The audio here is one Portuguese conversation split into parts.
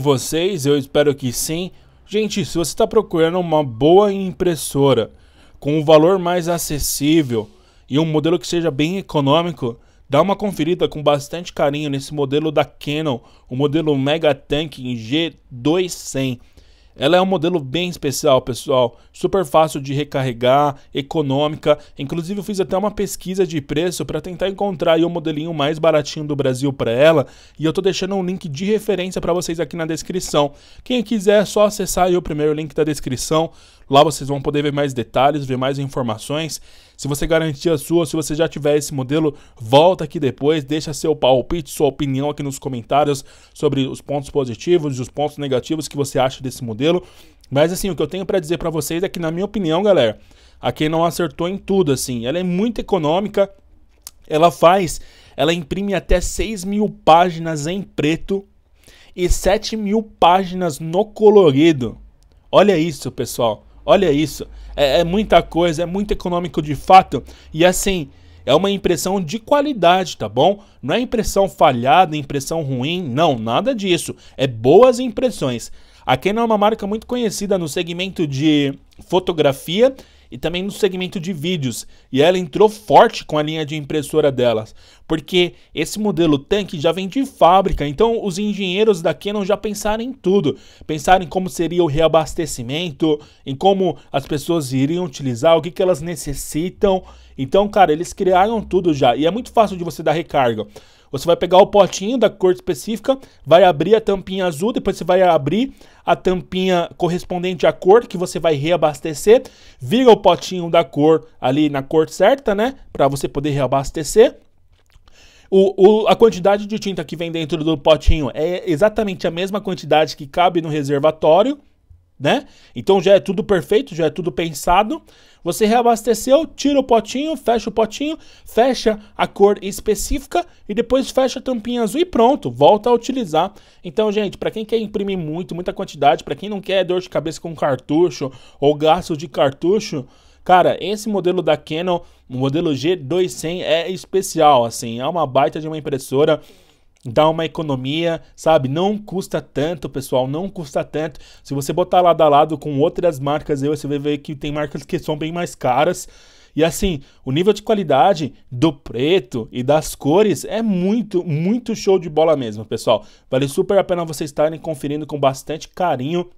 vocês? Eu espero que sim. Gente, se você está procurando uma boa impressora com um valor mais acessível e um modelo que seja bem econômico, dá uma conferida com bastante carinho nesse modelo da Canon, o modelo Mega Tank G2100. Ela é um modelo bem especial, pessoal, super fácil de recarregar, econômica. Inclusive eu fiz até uma pesquisa de preço para tentar encontrar o um modelinho mais baratinho do Brasil para ela, e eu tô deixando um link de referência para vocês aqui na descrição. Quem quiser é só acessar o primeiro link da descrição. Lá vocês vão poder ver mais detalhes, ver mais informações. Se você garantir a sua, se você já tiver esse modelo, volta aqui depois, deixa seu palpite, sua opinião aqui nos comentários sobre os pontos positivos e os pontos negativos que você acha desse modelo modelo. Mas assim, o que eu tenho para dizer para vocês é que, na minha opinião, galera, a quem não acertou em tudo, assim, ela é muito econômica, ela faz, ela imprime até 6 mil páginas em preto e 7 mil páginas no colorido. Olha isso, pessoal. Olha isso. É, é, muita coisa, é muito econômico de fato. E assim, é uma impressão de qualidade, tá bom? Não é impressão falhada, impressão ruim, não, nada disso. É boas impressões. A Canon é uma marca muito conhecida no segmento de fotografia e também no segmento de vídeos. E ela entrou forte com a linha de impressora delas, porque esse modelo tanque já vem de fábrica, então os engenheiros da Canon já pensaram em tudo. Pensaram em como seria o reabastecimento, em como as pessoas iriam utilizar, o que, que elas necessitam. Então, cara, eles criaram tudo já. E é muito fácil de você dar recarga. Você vai pegar o potinho da cor específica, vai abrir a tampinha azul, depois você vai abrir a tampinha correspondente à cor que você vai reabastecer, vira o potinho da cor ali na cor certa, né? Para você poder reabastecer. O, o, a quantidade de tinta que vem dentro do potinho é exatamente a mesma quantidade que cabe no reservatório, né? Então já é tudo perfeito, já é tudo pensado. Você reabasteceu, tira o potinho, fecha o potinho, fecha a cor específica e depois fecha a tampinha azul e pronto, volta a utilizar. Então, gente, para quem quer imprimir muito, muita quantidade, para quem não quer dor de cabeça com cartucho ou gasto de cartucho, Cara, esse modelo da Canon, o modelo G200 é especial, assim, é uma baita de uma impressora dá uma economia, sabe? Não custa tanto, pessoal, não custa tanto. Se você botar lado a lado com outras marcas, você vai ver que tem marcas que são bem mais caras. E assim, o nível de qualidade do preto e das cores é muito, muito show de bola mesmo, pessoal. Vale super a pena vocês estarem conferindo com bastante carinho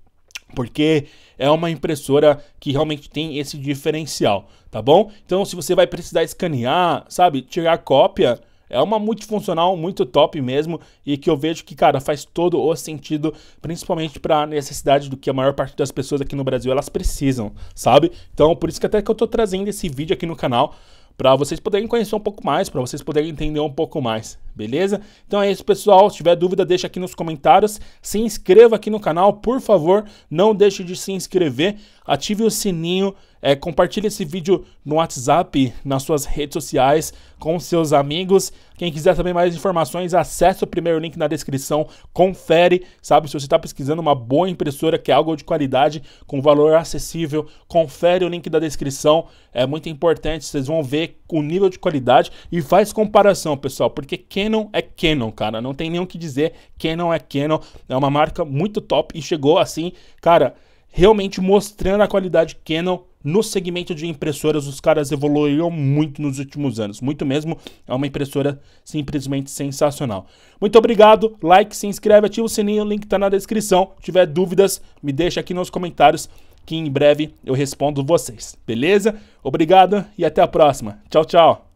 porque é uma impressora que realmente tem esse diferencial, tá bom? Então, se você vai precisar escanear, sabe, tirar cópia, é uma multifuncional muito top mesmo e que eu vejo que, cara, faz todo o sentido, principalmente para a necessidade do que a maior parte das pessoas aqui no Brasil elas precisam, sabe? Então, por isso que até que eu tô trazendo esse vídeo aqui no canal para vocês poderem conhecer um pouco mais, para vocês poderem entender um pouco mais, beleza? Então é isso, pessoal. Se tiver dúvida, deixa aqui nos comentários. Se inscreva aqui no canal, por favor. Não deixe de se inscrever. Ative o sininho é, compartilhe esse vídeo no WhatsApp, nas suas redes sociais, com seus amigos. Quem quiser também mais informações, acesse o primeiro link na descrição, confere, sabe? Se você está pesquisando uma boa impressora, que é algo de qualidade, com valor acessível, confere o link da descrição, é muito importante, vocês vão ver o nível de qualidade e faz comparação, pessoal, porque Canon é Canon, cara, não tem nem o que dizer, Canon é Canon, é uma marca muito top e chegou assim, cara, realmente mostrando a qualidade Canon no segmento de impressoras, os caras evoluíram muito nos últimos anos. Muito mesmo. É uma impressora simplesmente sensacional. Muito obrigado. Like, se inscreve, ativa o sininho. O link está na descrição. Se tiver dúvidas, me deixa aqui nos comentários que em breve eu respondo vocês. Beleza? Obrigado e até a próxima. Tchau, tchau.